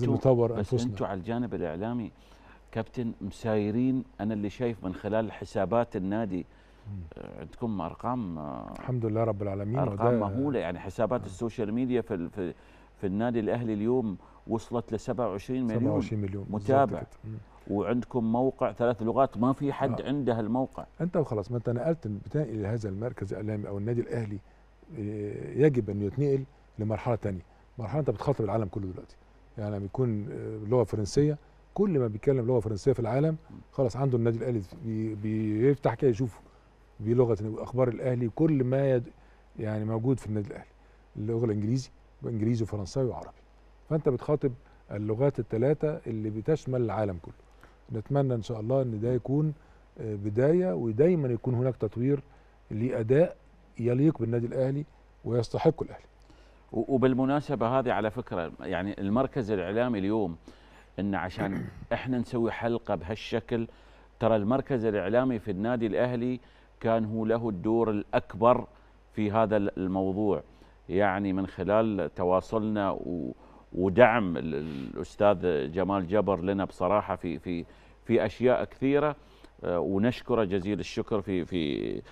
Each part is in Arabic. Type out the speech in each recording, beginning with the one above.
لازم نطور بس انفسنا انتوا على الجانب الاعلامي كابتن مسايرين انا اللي شايف من خلال حسابات النادي آه، عندكم ارقام آه، الحمد لله رب العالمين ارقام مهوله يعني حسابات آه. السوشيال ميديا في في, في النادي الاهلي اليوم وصلت ل 27 مليون 27 مليون متابع وعندكم موقع ثلاث لغات ما في حد آه. عنده الموقع انت وخلاص ما انت نقلت بتنقل هذا المركز الاعلامي او النادي الاهلي يجب ان يتنقل لمرحله ثانيه مرحله انت بتخاطب العالم كله دلوقتي يعني لما بيكون آه، لغه فرنسيه كل ما بيتكلم لغه فرنسيه في العالم خلاص عنده النادي الاهلي بيفتح كده يشوف بلغه اخبار الاهلي كل ما يد يعني موجود في النادي الاهلي اللغه الانجليزي وانجليزي وفرنساوي وعربي فانت بتخاطب اللغات الثلاثه اللي بتشمل العالم كله نتمنى ان شاء الله ان ده يكون آه، بدايه ودايما يكون هناك تطوير لاداء يليق بالنادي الاهلي ويستحق الاهلي وبالمناسبه هذه على فكره يعني المركز الاعلامي اليوم ان عشان احنا نسوي حلقه بهالشكل ترى المركز الاعلامي في النادي الاهلي كان هو له الدور الاكبر في هذا الموضوع يعني من خلال تواصلنا ودعم الاستاذ جمال جبر لنا بصراحه في في في اشياء كثيره آه، ونشكره جزيل الشكر في في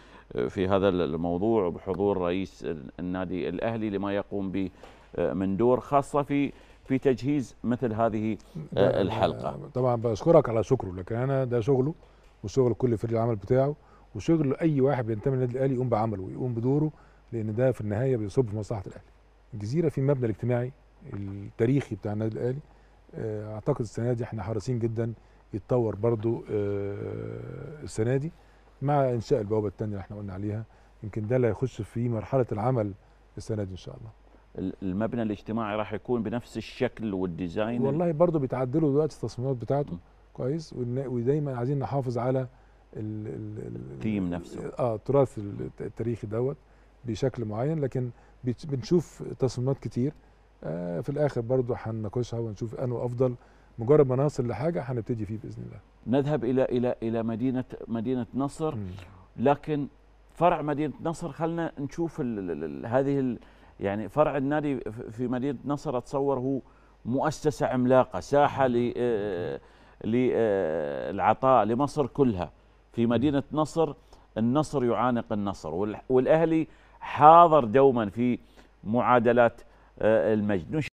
في هذا الموضوع وبحضور رئيس النادي الاهلي لما يقوم به آه، من دور خاصه في في تجهيز مثل هذه آه، الحلقه. طبعا بشكرك على شكره لكن انا ده شغله وشغل كل فريق العمل بتاعه وشغل اي واحد بينتمي للنادي الاهلي يقوم بعمله ويقوم بدوره لان ده في النهايه بيصب في مصلحه الاهلي. الجزيره في المبنى الاجتماعي التاريخي بتاع النادي الاهلي اعتقد السنه دي احنا حريصين جدا يتطور برضو آه، السنه دي مع انشاء البوابه الثانيه اللي احنا قلنا عليها يمكن ده اللي هيخش في مرحله العمل السنه دي ان شاء الله المبنى الاجتماعي راح يكون بنفس الشكل والديزاين والله برضه بيتعدلوا دلوقتي التصميمات بتاعته م. كويس ودايما عايزين نحافظ على التيم نفسه اه التراث التاريخي دوت بشكل معين لكن بنشوف تصميمات كتير آه في الاخر برضه هنناقشها ونشوف انه افضل مجرد ما نصل لحاجه هنبتدي فيه باذن الله نذهب الى الى الى مدينه مدينه نصر لكن فرع مدينه نصر خلنا نشوف الـ الـ الـ هذه الـ يعني فرع النادي في مدينه نصر اتصور هو مؤسسه عملاقه ساحه للعطاء آه، آه، لمصر كلها في مدينه نصر النصر يعانق النصر والاهلي حاضر دوما في معادلات آه، المجد